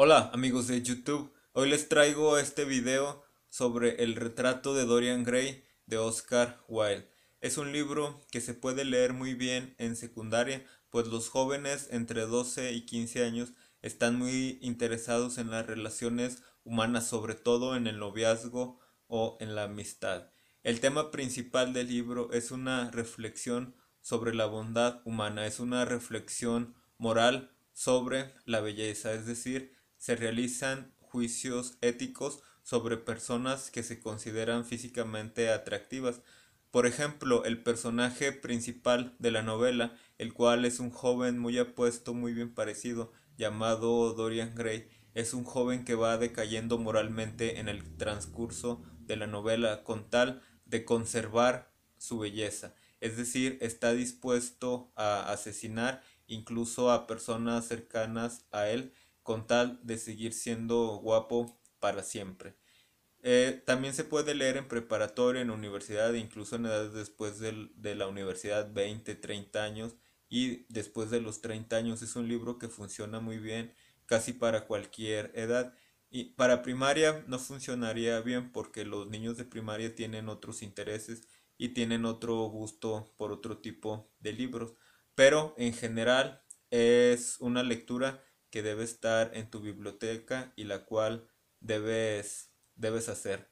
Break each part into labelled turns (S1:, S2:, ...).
S1: Hola amigos de YouTube, hoy les traigo este video sobre el retrato de Dorian Gray de Oscar Wilde. Es un libro que se puede leer muy bien en secundaria, pues los jóvenes entre 12 y 15 años están muy interesados en las relaciones humanas, sobre todo en el noviazgo o en la amistad. El tema principal del libro es una reflexión sobre la bondad humana, es una reflexión moral sobre la belleza, es decir, se realizan juicios éticos sobre personas que se consideran físicamente atractivas. Por ejemplo, el personaje principal de la novela, el cual es un joven muy apuesto, muy bien parecido, llamado Dorian Gray, es un joven que va decayendo moralmente en el transcurso de la novela con tal de conservar su belleza. Es decir, está dispuesto a asesinar incluso a personas cercanas a él con tal de seguir siendo guapo para siempre. Eh, también se puede leer en preparatoria, en universidad, incluso en edades después de la universidad, 20, 30 años y después de los 30 años. Es un libro que funciona muy bien casi para cualquier edad. Y para primaria no funcionaría bien porque los niños de primaria tienen otros intereses y tienen otro gusto por otro tipo de libros. Pero en general es una lectura que debe estar en tu biblioteca y la cual debes, debes hacer.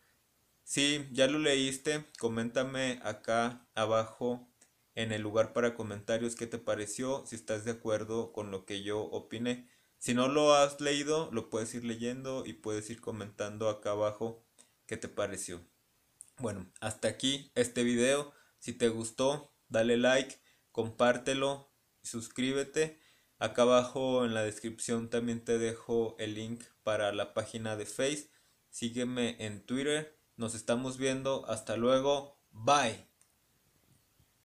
S1: Si ya lo leíste, coméntame acá abajo en el lugar para comentarios qué te pareció, si estás de acuerdo con lo que yo opiné. Si no lo has leído, lo puedes ir leyendo y puedes ir comentando acá abajo qué te pareció. Bueno, hasta aquí este video. Si te gustó, dale like, compártelo, suscríbete. Acá abajo en la descripción también te dejo el link para la página de Face. Sígueme en Twitter. Nos estamos viendo. Hasta luego. Bye.